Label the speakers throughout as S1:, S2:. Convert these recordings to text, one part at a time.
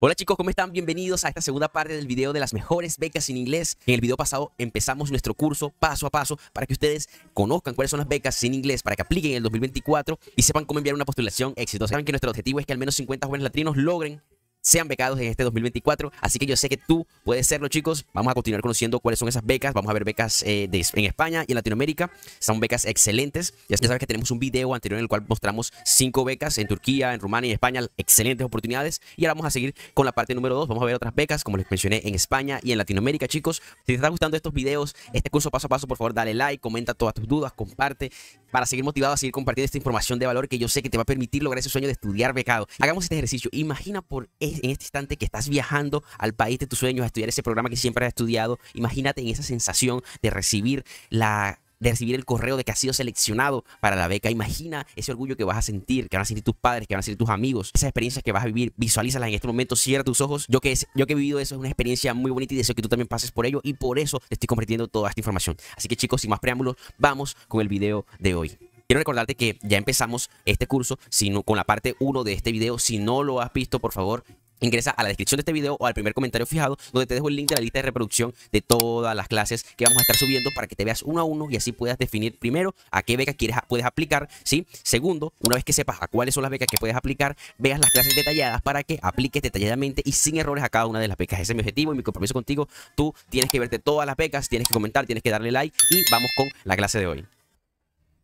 S1: Hola chicos, ¿cómo están? Bienvenidos a esta segunda parte del video de las mejores becas en inglés. En el video pasado empezamos nuestro curso paso a paso para que ustedes conozcan cuáles son las becas sin inglés, para que apliquen en el 2024 y sepan cómo enviar una postulación exitosa. Saben que nuestro objetivo es que al menos 50 jóvenes latinos logren sean becados en este 2024. Así que yo sé que tú puedes serlo, chicos. Vamos a continuar conociendo cuáles son esas becas. Vamos a ver becas eh, en España y en Latinoamérica. Son becas excelentes. Ya, sabes que tenemos un video anterior en el cual mostramos cinco becas en Turquía, en Rumania y en España. Excelentes oportunidades. Y ahora vamos a seguir con la parte número 2. Vamos a ver otras becas, como les mencioné, en España y en Latinoamérica, chicos. Si te está gustando estos videos, este curso paso a paso, por favor, dale like, comenta todas tus dudas, comparte para seguir motivado a seguir compartiendo esta información de valor que yo sé que te va a permitir lograr ese sueño de estudiar becado. Hagamos este ejercicio. Imagina por en este instante que estás viajando al país de tus sueños a estudiar ese programa que siempre has estudiado. Imagínate en esa sensación de recibir la de recibir el correo de que has sido seleccionado para la beca. Imagina ese orgullo que vas a sentir, que van a sentir tus padres, que van a sentir tus amigos, esas experiencias que vas a vivir, visualízalas en este momento, cierra tus ojos. Yo que, que he vivido eso es una experiencia muy bonita y deseo que tú también pases por ello y por eso te estoy compartiendo toda esta información. Así que chicos, sin más preámbulos, vamos con el video de hoy. Quiero recordarte que ya empezamos este curso sino con la parte 1 de este video. Si no lo has visto, por favor, Ingresa a la descripción de este video o al primer comentario fijado donde te dejo el link de la lista de reproducción de todas las clases que vamos a estar subiendo para que te veas uno a uno y así puedas definir primero a qué becas quieres, puedes aplicar, ¿sí? Segundo, una vez que sepas a cuáles son las becas que puedes aplicar, veas las clases detalladas para que apliques detalladamente y sin errores a cada una de las becas. Ese es mi objetivo y mi compromiso contigo. Tú tienes que verte todas las becas, tienes que comentar, tienes que darle like y vamos con la clase de hoy.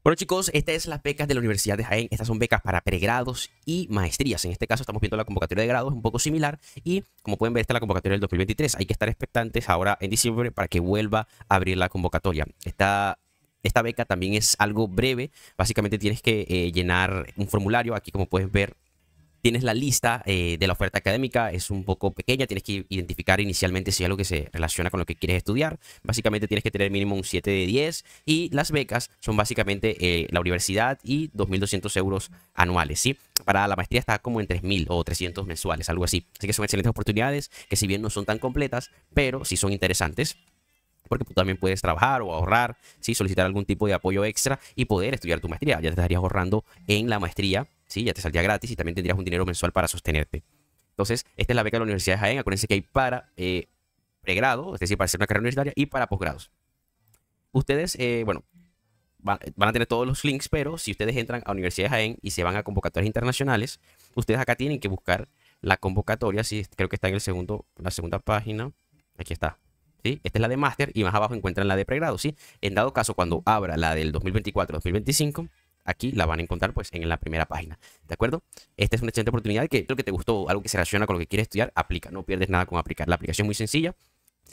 S1: Bueno chicos, estas es las becas de la Universidad de Jaén. Estas son becas para pregrados y maestrías. En este caso estamos viendo la convocatoria de grados un poco similar y como pueden ver está la convocatoria del 2023. Hay que estar expectantes ahora en diciembre para que vuelva a abrir la convocatoria. Esta, esta beca también es algo breve. Básicamente tienes que eh, llenar un formulario. Aquí como puedes ver tienes la lista eh, de la oferta académica, es un poco pequeña, tienes que identificar inicialmente si es algo que se relaciona con lo que quieres estudiar. Básicamente tienes que tener mínimo un 7 de 10 y las becas son básicamente eh, la universidad y 2.200 euros anuales, ¿sí? Para la maestría está como en 3.000 o 300 mensuales, algo así. Así que son excelentes oportunidades que si bien no son tan completas, pero sí son interesantes porque tú también puedes trabajar o ahorrar, solicitar algún tipo de apoyo extra y poder estudiar tu maestría. Ya te estarías ahorrando en la maestría ¿sí? Ya te saldría gratis y también tendrías un dinero mensual para sostenerte. Entonces, esta es la beca de la Universidad de Jaén. Acuérdense que hay para eh, pregrado, es decir, para hacer una carrera universitaria, y para posgrados. Ustedes, eh, bueno, van, a tener todos los links, pero si ustedes entran a Universidad de Jaén y se van a convocatorias internacionales, ustedes acá tienen que buscar la convocatoria. creo que está en el segundo, la segunda página. Aquí está. ¿Sí? Esta es la de máster y más abajo encuentran la de pregrado, ¿sí? En dado caso, cuando abra la del 2024-2025, aquí la van a encontrar pues en la primera página, ¿de acuerdo? Esta es una excelente oportunidad que lo que te gustó, algo que se relaciona con lo que quieres estudiar, aplica, no pierdes nada con aplicar. La aplicación es muy sencilla,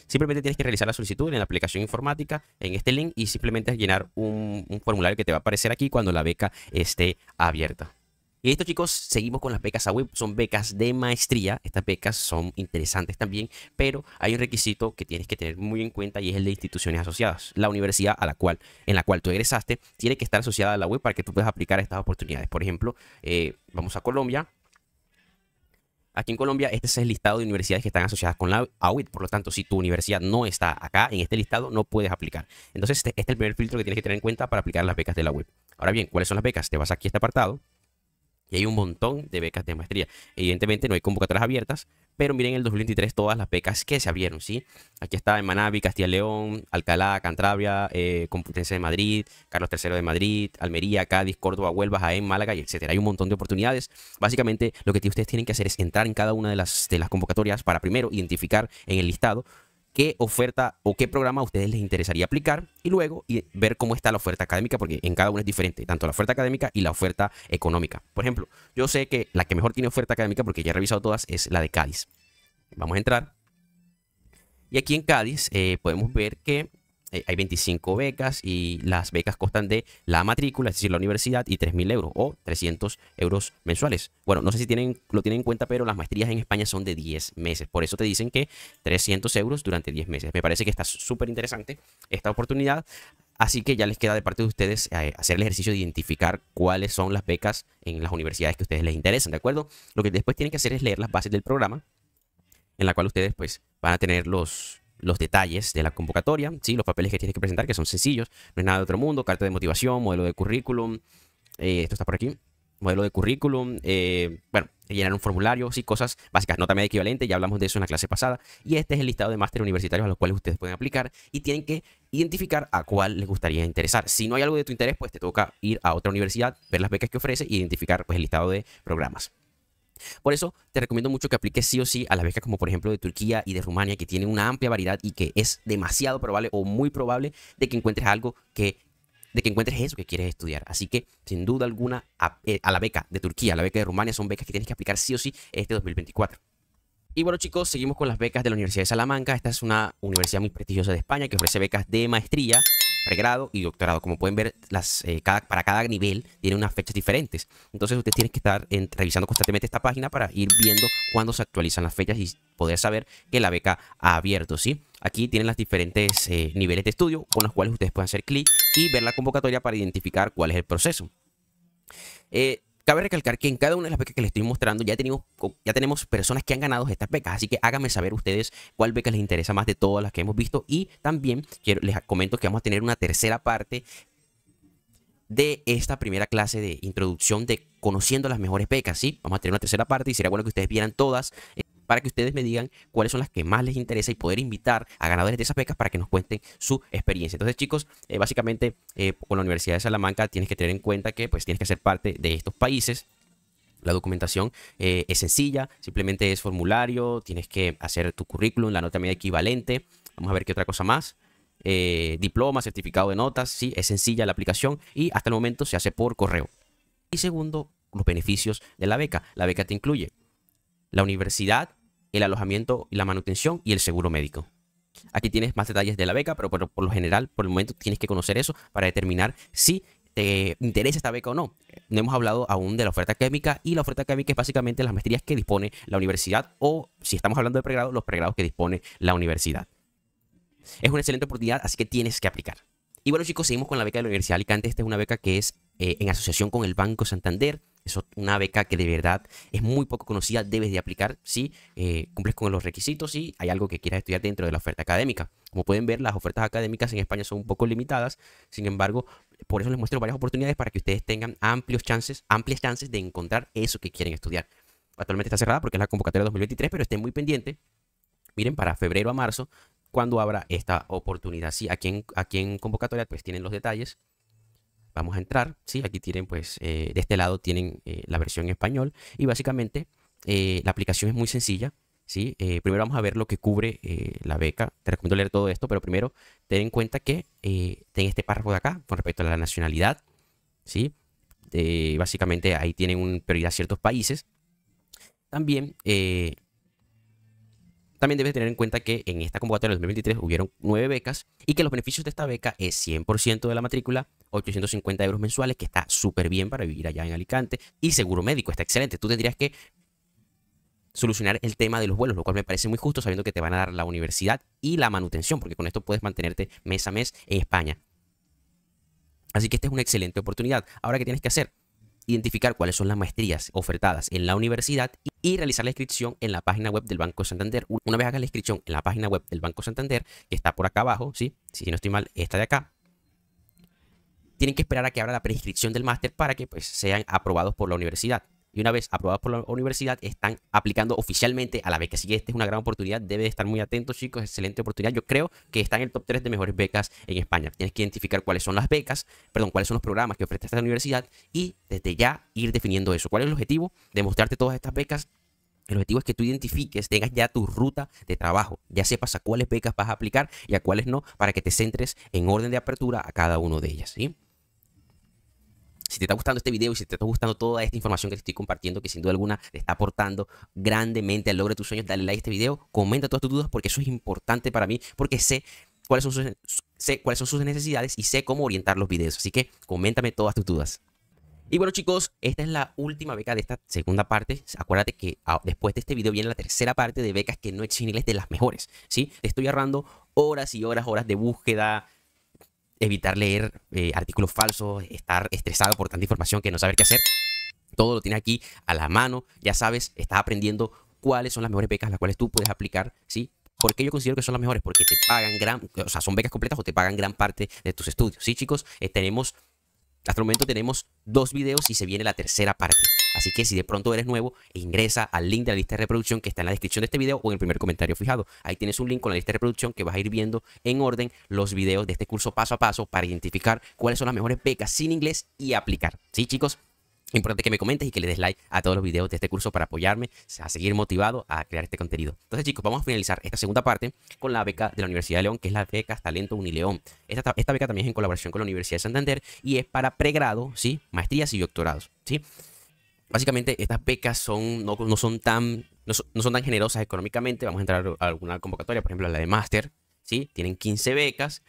S1: simplemente tienes que realizar la solicitud en la aplicación informática, en este link y simplemente llenar un formulario que te va a aparecer aquí cuando la beca esté abierta. Y esto chicos, seguimos con las becas AWIP, e. son becas de maestría, estas becas son interesantes también, pero hay un requisito que tienes que tener muy en cuenta y es el de instituciones asociadas. La universidad a la cual, en la cual tú egresaste tiene que estar asociada a la web para que tú puedas aplicar estas oportunidades. Por ejemplo, eh, vamos a Colombia, Aquí en Colombia, este es el listado de universidades que están asociadas con la AWIT. E. Por lo tanto, si tu universidad no está acá en este listado, no puedes aplicar. Entonces, este, este es el primer filtro que tienes que tener en cuenta para aplicar las becas de la web. Ahora bien, ¿cuáles son las becas? Te vas aquí a este apartado. Y hay un montón de becas de maestría. Evidentemente no hay convocatorias abiertas, pero miren el 2023 todas las becas que se abrieron, ¿sí? Aquí está en Manabi, Castilla León, Alcalá, Cantravia, eh, de Madrid, Carlos III de Madrid, Almería, Cádiz, Córdoba, Huelva, Jaén, Málaga, y etcétera. Hay un montón de oportunidades. Básicamente lo que ustedes tienen que hacer es entrar en cada una de las, de las convocatorias para primero identificar en el listado qué oferta o qué programa a ustedes les interesaría aplicar y luego y ver cómo está la oferta académica, porque en cada uno es diferente, tanto la oferta académica y la oferta económica. Por ejemplo, yo sé que la que mejor tiene oferta académica, porque ya he revisado todas, es la de Cádiz. Vamos a entrar. Y aquí en Cádiz eh, podemos ver que eh, hay 25 becas y las becas costan de la matrícula, es decir, la universidad, y 3.000 euros o 300 euros mensuales. Bueno, no sé si lo tienen en cuenta, pero las maestrías en España son de 10 meses. Por eso te dicen que 300 euros durante 10 meses. Me parece que está súper interesante esta oportunidad. Así que ya les queda de parte de ustedes eh, hacer el ejercicio de identificar cuáles son las becas en las universidades que a ustedes les interesan, ¿de acuerdo? Lo que después tienen que hacer es leer las bases del programa, en la cual ustedes pues van a tener los, los detalles de la convocatoria, ¿sí? los papeles que tienes que presentar, que son sencillos, no es nada de otro mundo, carta de motivación, modelo de currículum, eh, esto está por aquí, modelo de currículum, eh, bueno, llenar un formulario, sí, cosas básicas, nota media equivalente, ya hablamos de eso en la clase pasada, y este es el listado de másteres universitarios a los cuales ustedes pueden aplicar y tienen que identificar a cuál les gustaría interesar. Si no hay algo de tu interés, pues te toca ir a otra universidad, ver las becas que ofrece e identificar pues, el listado de programas. Por eso te recomiendo mucho que apliques sí o sí a las becas como por ejemplo de Turquía y de Rumania, que tienen una amplia variedad y que es demasiado probable o muy probable de que encuentres algo que de que encuentres eso que quieres estudiar. Así que, sin duda alguna, a, eh, la beca de Turquía, a la beca de Rumania, son becas que tienes que aplicar sí o sí este 2024. Y bueno chicos, seguimos con las becas de la Universidad de Salamanca. Esta es una universidad muy prestigiosa de España que ofrece becas de maestría, pregrado y doctorado. Como pueden ver, las, eh, para cada nivel tiene unas fechas diferentes. Entonces ustedes tienen que estar revisando constantemente esta página para ir viendo cuándo se actualizan las fechas y poder saber que la beca ha abierto, ¿sí? Aquí tienen los diferentes eh, niveles de estudio con los cuales ustedes pueden hacer clic y ver la convocatoria para identificar cuál es el proceso. Eh, Cabe recalcar que en cada una de las becas que les estoy mostrando ya tenemos, ya tenemos personas que han ganado estas becas, así que háganme saber ustedes cuál beca les interesa más de todas las que hemos visto y también quiero, les comento que vamos a tener una tercera parte de esta primera clase de introducción de conociendo las mejores becas, ¿sí? Vamos a tener una tercera parte y sería bueno que ustedes vieran todas. Eh, para que ustedes me digan cuáles son las que más les interesa y poder invitar a ganadores de esas becas para que nos cuenten su experiencia. Entonces, chicos, eh, básicamente eh, con la Universidad de Salamanca tienes que tener en cuenta que pues tienes que ser parte de estos países. La documentación eh, es sencilla, simplemente es formulario, tienes que hacer tu currículum, la nota media equivalente. Vamos a ver qué otra cosa más. diploma, certificado de notas, sí, es sencilla la aplicación y hasta el momento se hace por correo. Y segundo, los beneficios de la beca. La beca te incluye la universidad el alojamiento, la manutención y el seguro médico. Aquí tienes más detalles de la beca, pero por, lo general, por el momento, tienes que conocer eso para determinar si te interesa esta beca o no. No hemos hablado aún de la oferta química y la oferta química es básicamente las maestrías que dispone la universidad o, si estamos hablando de pregrado, los pregrados que dispone la universidad. Es una excelente oportunidad, así que tienes que aplicar. Y bueno chicos, seguimos con la beca de la Universidad de Alicante. Esta es una beca que es eh, en asociación con el Banco Santander. Es una beca que de verdad es muy poco conocida, debes de aplicar si eh, cumples con los requisitos y hay algo que quieras estudiar dentro de la oferta académica. Como pueden ver, las ofertas académicas en España son un poco limitadas, sin embargo, por eso les muestro varias oportunidades para que ustedes tengan amplios chances, amplias chances de encontrar eso que quieren estudiar. Actualmente está cerrada porque es la convocatoria 2023, pero estén muy pendientes miren, para febrero a marzo cuando habrá esta oportunidad. Sí, aquí en, aquí en convocatoria pues tienen los detalles. Vamos a entrar, sí, aquí tienen pues eh, de este lado tienen eh, la versión en español y básicamente eh, la aplicación es muy sencilla, sí. primero vamos a ver lo que cubre la beca, te recomiendo leer todo esto, pero primero ten en cuenta que ten este párrafo de acá con respecto a la nacionalidad, sí. básicamente ahí tienen un prioridad ciertos países. También también debes tener en cuenta que en esta convocatoria del 2023 hubieron nueve becas y que los beneficios de esta beca es 100% de la matrícula, 850 euros mensuales, que está súper bien para vivir allá en Alicante, y seguro médico, está excelente. Tú tendrías que solucionar el tema de los vuelos, lo cual me parece muy justo sabiendo que te van a dar la universidad y la manutención, porque con esto puedes mantenerte mes a mes en España. Así que esta es una excelente oportunidad. Ahora, ¿qué tienes que hacer? identificar cuáles son las maestrías ofertadas en la universidad y realizar la inscripción en la página web del Banco Santander. Una vez hagas la inscripción en la página web del Banco Santander, que está por acá abajo, ¿sí? si no estoy mal, esta de acá, tienen que esperar a que abra la prescripción del máster para que pues, sean aprobados por la universidad y una vez aprobados por la universidad están aplicando oficialmente a la beca. Así que esta es una gran oportunidad, debe estar muy atentos chicos, excelente oportunidad. Yo creo que está en el top 3 de mejores becas en España. Tienes que identificar cuáles son las becas, perdón, cuáles son los programas que ofrece esta universidad y desde ya ir definiendo eso. ¿Cuál es el objetivo? Demostrarte todas estas becas el objetivo es que tú identifiques, tengas ya tu ruta de trabajo, ya sepas a cuáles becas vas a aplicar y a cuáles no, para que te centres en orden de apertura a cada una de ellas, ¿sí? Si te está gustando este video y si te está gustando toda esta información que te estoy compartiendo, que sin duda alguna te está aportando grandemente al logro de tus sueños, dale like a este video, comenta todas tus dudas porque eso es importante para mí, porque sé cuáles son sus, cuáles son sus necesidades y sé cómo orientar los videos. Así que coméntame todas tus dudas. Y bueno chicos, esta es la última beca de esta segunda parte. Acuérdate que ah, después de este video viene la tercera parte de becas que no inglés de las mejores. ¿sí? Te estoy ahorrando horas y horas, horas de búsqueda, evitar leer eh, artículos falsos, estar estresado por tanta información que no saber qué hacer. Todo lo tiene aquí a la mano, ya sabes, estás aprendiendo cuáles son las mejores becas las cuales tú puedes aplicar, ¿sí? ¿Por qué yo considero que son las mejores? Porque te pagan gran, o sea, son becas completas o te pagan gran parte de tus estudios, ¿sí, chicos? Eh, tenemos hasta el momento tenemos dos videos y se viene la tercera parte. Así que si de pronto eres nuevo, ingresa al link de la lista de reproducción que está en la descripción de este video o en el primer comentario fijado. Ahí tienes un link con la lista de reproducción que vas a ir viendo en orden los videos de este curso paso a paso para identificar cuáles son las mejores becas sin inglés y aplicar. ¿Sí, chicos? Importante que me comentes y que le des like a todos los videos de este curso para apoyarme a seguir motivado a crear este contenido. Entonces chicos, vamos a finalizar esta segunda parte con la beca de la Universidad de León, que es la beca Talento Unileón. Esta, beca también es en colaboración con la Universidad de Santander y es para pregrado, ¿sí? Maestrías y doctorados, ¿sí? Básicamente estas becas son, no, son, tan, no, son, tan generosas económicamente. Vamos a entrar a alguna convocatoria, por ejemplo la de máster, ¿sí? Tienen 15 becas,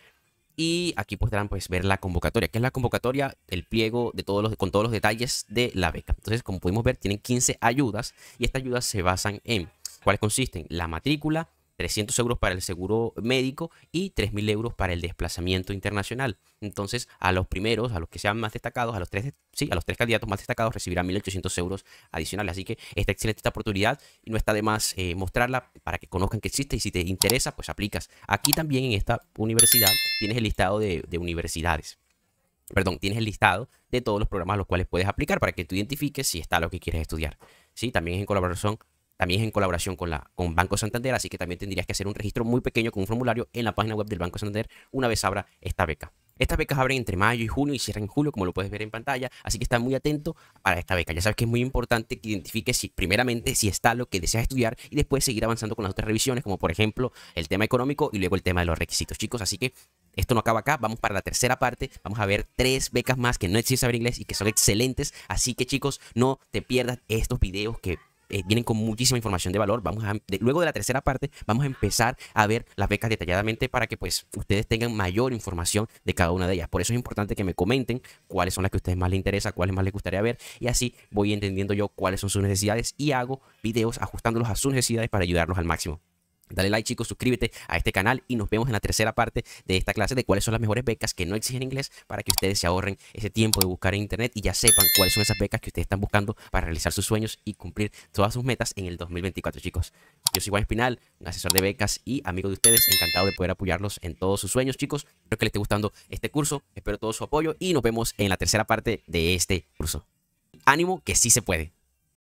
S1: y aquí podrán pues, ver la convocatoria, que es la convocatoria, el pliego de todos los, con todos los detalles de la beca. Entonces, como pudimos ver, tienen 15 ayudas y estas ayudas se basan en cuáles consisten la matrícula, 300 euros para el seguro médico y 3.000 euros para el desplazamiento internacional. Entonces, a los primeros, a los que sean más destacados, a los tres, sí, a los tres candidatos más destacados recibirán 1.800 euros adicionales. Así que está excelente esta oportunidad y no está de más eh, mostrarla para que conozcan que existe y si te interesa, pues aplicas. Aquí también en esta universidad tienes el listado de, universidades perdón, tienes el listado de todos los programas a los cuales puedes aplicar para que tú identifiques si está lo que quieres estudiar. ¿Sí? También es en colaboración también es en colaboración con, la, con Banco Santander, así que también tendrías que hacer un registro muy pequeño con un formulario en la página web del Banco Santander una vez abra esta beca. Estas becas abren entre mayo y junio y cierran en julio, como lo puedes ver en pantalla, así que está muy atento para esta beca. Ya sabes que es muy importante que identifiques si, primeramente si está lo que deseas estudiar y después seguir avanzando con las otras revisiones, como por ejemplo el tema económico y luego el tema de los requisitos, chicos. Así que esto no acaba acá, vamos para la tercera parte, vamos a ver tres becas más que no existen saber inglés y que son excelentes, así que chicos, no te pierdas estos videos que eh, vienen con muchísima información de valor. Vamos em, luego de la tercera parte, vamos a empezar a ver las becas detalladamente para que pues ustedes tengan mayor información de cada una de ellas. Por eso es importante que me comenten cuáles son las que a ustedes más les interesa, cuáles más les gustaría ver y así voy entendiendo yo cuáles son sus necesidades y hago videos ajustándolos a sus necesidades para ayudarlos al máximo. Dale like chicos, suscríbete a este canal y nos vemos en la tercera parte de esta clase de cuáles son las mejores becas que no exigen inglés para que ustedes se ahorren ese tiempo de buscar en internet y ya sepan cuáles son esas becas que ustedes están buscando para realizar sus sueños y cumplir todas sus metas en el 2024 chicos. Yo soy Juan Espinal, un asesor de becas y amigo de ustedes, encantado de poder apoyarlos en todos sus sueños chicos. Espero que les esté gustando este curso, espero todo su apoyo y nos vemos en la tercera parte de este curso. Ánimo que sí se puede.